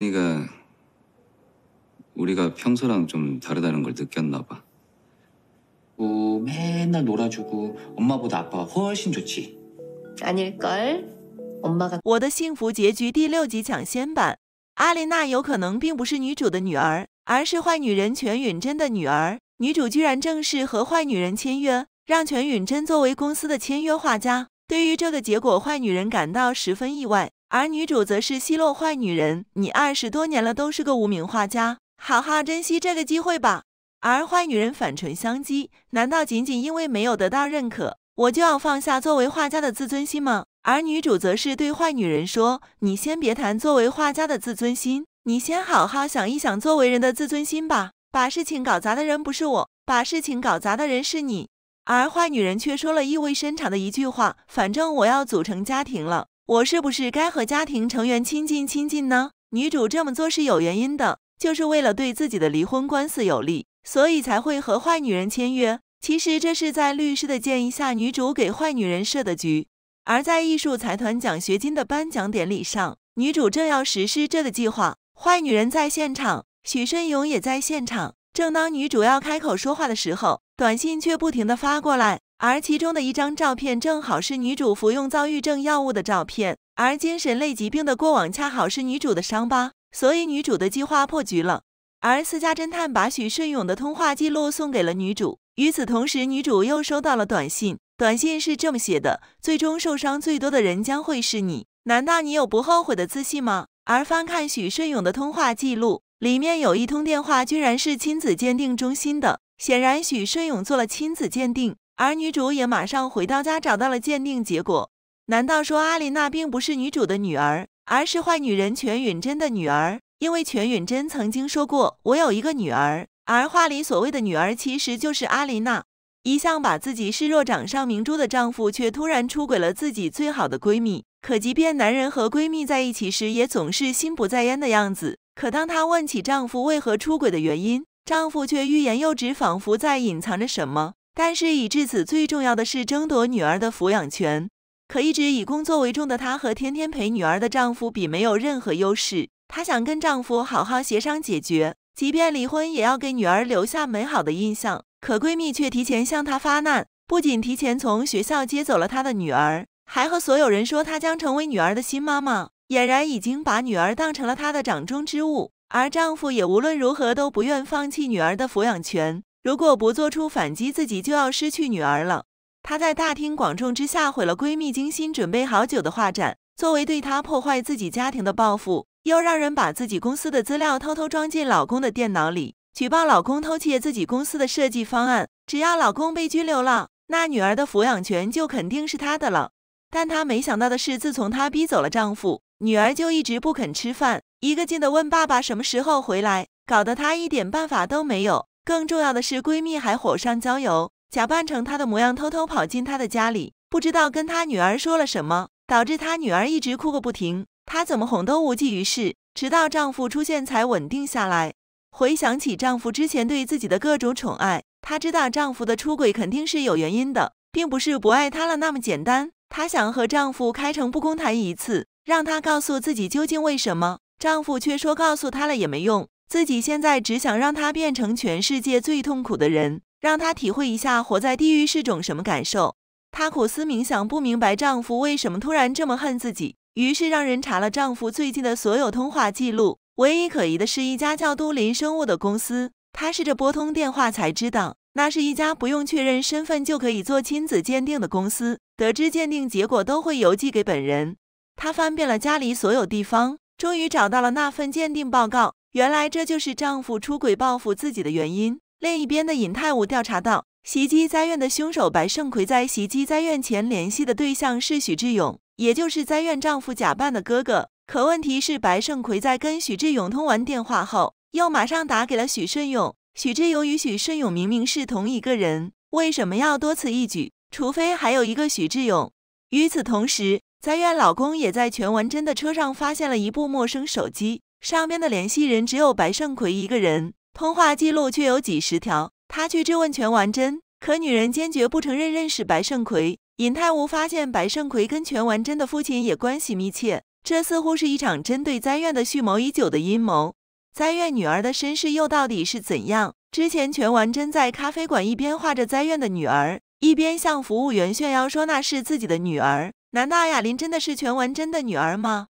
妮娜，우리가평소랑좀다르다는걸느꼈나봐고맨날놀아주고엄마보다아빠훨씬좋지아닐걸엄마가我的幸福结局第六集抢先版。阿琳娜有可能并不是女主的女儿，而是坏女人全允真的女儿。女主居然正式和坏女人签约，让全允真作为公司的签约画家。对于这个结果，坏女人感到十分意外。而女主则是奚落坏女人：“你二十多年了都是个无名画家，好好珍惜这个机会吧。”而坏女人反唇相讥：“难道仅仅因为没有得到认可，我就要放下作为画家的自尊心吗？”而女主则是对坏女人说：“你先别谈作为画家的自尊心，你先好好想一想作为人的自尊心吧。把事情搞砸的人不是我，把事情搞砸的人是你。”而坏女人却说了意味深长的一句话：“反正我要组成家庭了。”我是不是该和家庭成员亲近亲近呢？女主这么做是有原因的，就是为了对自己的离婚官司有利，所以才会和坏女人签约。其实这是在律师的建议下，女主给坏女人设的局。而在艺术财团奖学金的颁奖典礼上，女主正要实施这个计划，坏女人在现场，许申勇也在现场。正当女主要开口说话的时候，短信却不停的发过来。而其中的一张照片正好是女主服用躁郁症药物的照片，而精神类疾病的过往恰好是女主的伤疤，所以女主的计划破局了。而私家侦探把许顺勇的通话记录送给了女主。与此同时，女主又收到了短信，短信是这么写的：最终受伤最多的人将会是你，难道你有不后悔的自信吗？而翻看许顺勇的通话记录，里面有一通电话居然是亲子鉴定中心的，显然许顺勇做了亲子鉴定。而女主也马上回到家，找到了鉴定结果。难道说阿琳娜并不是女主的女儿，而是坏女人全允真的女儿？因为全允真曾经说过：“我有一个女儿。”而话里所谓的女儿，其实就是阿琳娜。一向把自己视若掌上明珠的丈夫，却突然出轨了自己最好的闺蜜。可即便男人和闺蜜在一起时，也总是心不在焉的样子。可当她问起丈夫为何出轨的原因，丈夫却欲言又止，仿佛在隐藏着什么。但是，以至此最重要的是争夺女儿的抚养权。可一直以工作为重的她和天天陪女儿的丈夫比没有任何优势。她想跟丈夫好好协商解决，即便离婚也要给女儿留下美好的印象。可闺蜜却提前向她发难，不仅提前从学校接走了她的女儿，还和所有人说她将成为女儿的新妈妈，俨然已经把女儿当成了她的掌中之物。而丈夫也无论如何都不愿放弃女儿的抚养权。如果不做出反击，自己就要失去女儿了。她在大庭广众之下毁了闺蜜精心准备好久的画展，作为对她破坏自己家庭的报复，又让人把自己公司的资料偷偷装进老公的电脑里，举报老公偷窃自己公司的设计方案。只要老公被拘留了，那女儿的抚养权就肯定是她的了。但她没想到的是，自从她逼走了丈夫，女儿就一直不肯吃饭，一个劲地问爸爸什么时候回来，搞得她一点办法都没有。更重要的是，闺蜜还火上浇油，假扮成她的模样，偷偷跑进她的家里，不知道跟她女儿说了什么，导致她女儿一直哭个不停，她怎么哄都无济于事，直到丈夫出现才稳定下来。回想起丈夫之前对自己的各种宠爱，她知道丈夫的出轨肯定是有原因的，并不是不爱她了那么简单。她想和丈夫开诚布公谈一次，让他告诉自己究竟为什么，丈夫却说告诉她了也没用。自己现在只想让她变成全世界最痛苦的人，让她体会一下活在地狱是种什么感受。她苦思冥想，不明白丈夫为什么突然这么恨自己，于是让人查了丈夫最近的所有通话记录。唯一可疑的是一家叫都林生物的公司。她试着拨通电话，才知道那是一家不用确认身份就可以做亲子鉴定的公司。得知鉴定结果都会邮寄给本人，她翻遍了家里所有地方，终于找到了那份鉴定报告。原来这就是丈夫出轨报复自己的原因。另一边的尹泰武调查到，袭击灾院的凶手白胜奎在袭击灾院前联系的对象是许志勇，也就是灾院丈夫假扮的哥哥。可问题是，白胜奎在跟许志勇通完电话后，又马上打给了许顺勇。许志勇与许顺勇明明是同一个人，为什么要多此一举？除非还有一个许志勇。与此同时，灾院老公也在全文真的车上发现了一部陌生手机。上面的联系人只有白胜奎一个人，通话记录却有几十条。他去质问全完真，可女人坚决不承认认识白胜奎。尹泰吾发现白胜奎跟全完真的父亲也关系密切，这似乎是一场针对灾院的蓄谋已久的阴谋。灾院女儿的身世又到底是怎样？之前全完真在咖啡馆一边画着灾院的女儿，一边向服务员炫耀说那是自己的女儿。难道雅琳真的是全完真的女儿吗？